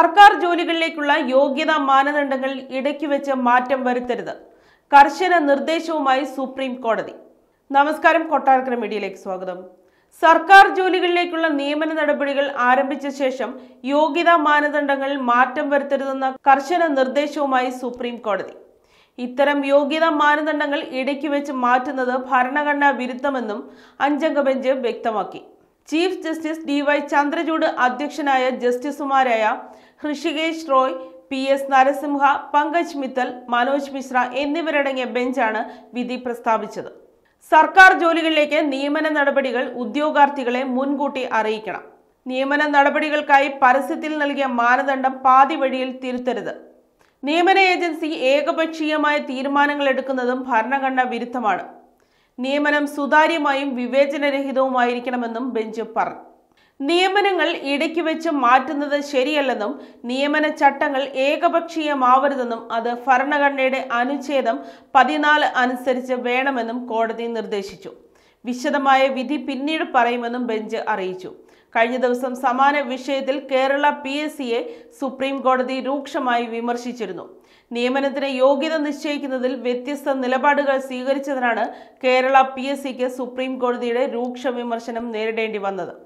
സർക്കാർ ജോലികളിലേക്കുള്ള യോഗ്യതാ മാനദണ്ഡങ്ങൾ ഇടയ്ക്ക് വെച്ച് മാറ്റം വരുത്തരുത് കർശന നിർദ്ദേശവുമായി സുപ്രീം കോടതി നമസ്കാരം കൊട്ടാരക്കര മീഡിയയിലേക്ക് സ്വാഗതം സർക്കാർ ജോലികളിലേക്കുള്ള നിയമന നടപടികൾ ആരംഭിച്ച ശേഷം യോഗ്യതാ മാനദണ്ഡങ്ങളിൽ മാറ്റം വരുത്തരുതെന്ന കർശന നിർദ്ദേശവുമായി സുപ്രീം കോടതി ഇത്തരം യോഗ്യതാ മാനദണ്ഡങ്ങൾ ഇടയ്ക്ക് വെച്ച് മാറ്റുന്നത് ഭരണഘടനാ വിരുദ്ധമെന്നും അഞ്ചംഗ ബെഞ്ച് വ്യക്തമാക്കി chief justice D Y Chandrachud അധ്യക്ഷനായ ജസ്റ്റിസുമാരായ ഹൃഷികേശ് റോയ് പി എസ് നരസിംഹ പങ്കജ് മിത്തൽ മനോജ് മിശ്ര എന്നിവരടങ്ങിയ ബെഞ്ചാണ് വിധി പ്രസ്താവിച്ചത് സർക്കാർ ജോലികളിലേക്ക് നിയമന നടപടികൾ ഉദ്യോഗാർത്ഥികളെ മുൻകൂട്ടി അറിയിക്കണം നിയമന നടപടികൾക്കായി പരസ്യത്തിൽ നൽകിയ മാനദണ്ഡം പാതി വഴിയിൽ തിരുത്തരുത് നിയമന ഏജൻസി ഏകപക്ഷീയമായ തീരുമാനങ്ങൾ എടുക്കുന്നതും ഭരണഘടനാ വിരുദ്ധമാണ് നിയമനം സുതാര്യമായും വിവേചനരഹിതവുമായിരിക്കണമെന്നും ബെഞ്ച് പറഞ്ഞു നിയമനങ്ങൾ ഇടയ്ക്ക് വെച്ച് മാറ്റുന്നത് ശരിയല്ലെന്നും നിയമന ചട്ടങ്ങൾ ഏകപക്ഷീയമാവരുതെന്നും അത് ഭരണഘടനയുടെ അനുച്ഛേദം പതിനാല് അനുസരിച്ച് വേണമെന്നും കോടതി നിർദ്ദേശിച്ചു വിശദമായ വിധി പിന്നീട് പറയുമെന്നും ബെഞ്ച് അറിയിച്ചു കഴിഞ്ഞ ദിവസം സമാന വിഷയത്തിൽ കേരള പി എസ് സിയെ സുപ്രീം കോടതി രൂക്ഷമായി വിമർശിച്ചിരുന്നു നിയമനത്തിന് യോഗ്യത നിശ്ചയിക്കുന്നതിൽ വ്യത്യസ്ത നിലപാടുകൾ സ്വീകരിച്ചതിനാണ് കേരള പി എസ് സിക്ക് സുപ്രീം കോടതിയുടെ രൂക്ഷ വിമർശനം നേരിടേണ്ടി വന്നത്